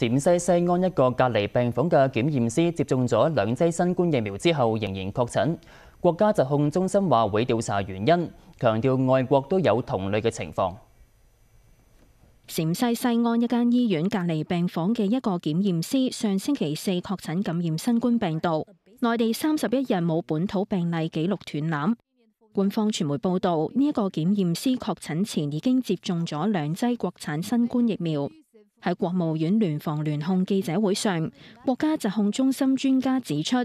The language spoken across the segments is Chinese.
陕西西安一个隔离病房嘅检验师接种咗两剂新冠疫苗之后仍然确诊。国家疾控中心话会调查原因，强调外国都有同类嘅情况。陕西西安一间医院隔离病房嘅一个检验师上星期四确诊感染新冠病毒，内地三十一日冇本土病例记录断缆。官方传媒报道呢一个检验师确诊前已经接种咗两剂国产新冠疫苗。喺國務院聯防聯控記者會上，國家疾控中心專家指出，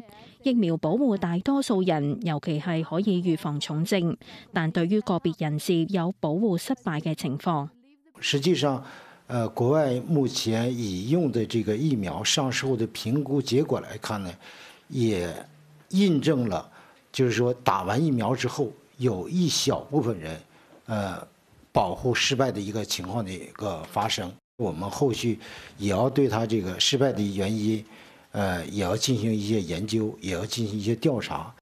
疫苗保護大多數人，尤其係可以預防重症，但對於個別人士有保護失敗嘅情況。實際上，呃，國外目前已用的這個疫苗上市後的評估結果來看呢，也印證了，就是說打完疫苗之後有一小部分人，呃，保護失敗的一個情況的一個發生。我们后续也要对他这个失败的原因，呃，也要进行一些研究，也要进行一些调查。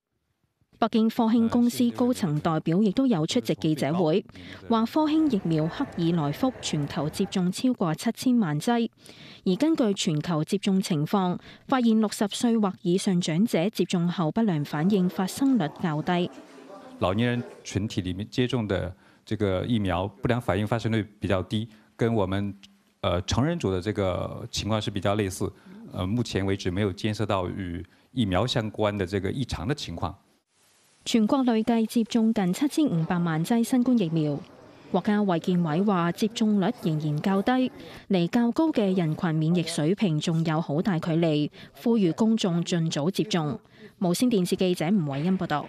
北京科兴公司高层代表亦都有出席记者会，话科兴疫苗克尔来福全球接种超过七千万剂，而根据全球接种情况，发现六十岁或以上长者接种后不良反应发生率较低。老年人群体里面接种的这个疫苗不良反应发生率比较低，跟我们。呃，成人组的这個情況是比較類似，呃，目前為止沒有监測到與疫苗相關的这個異常的情況。全國累計接種近七千五百萬劑新冠疫苗，國家衛健委話，接種率仍然較低，离較高嘅人群免疫水平仲有好大距離，呼籲公眾尽早接種。無线電視記者吳伟恩報道。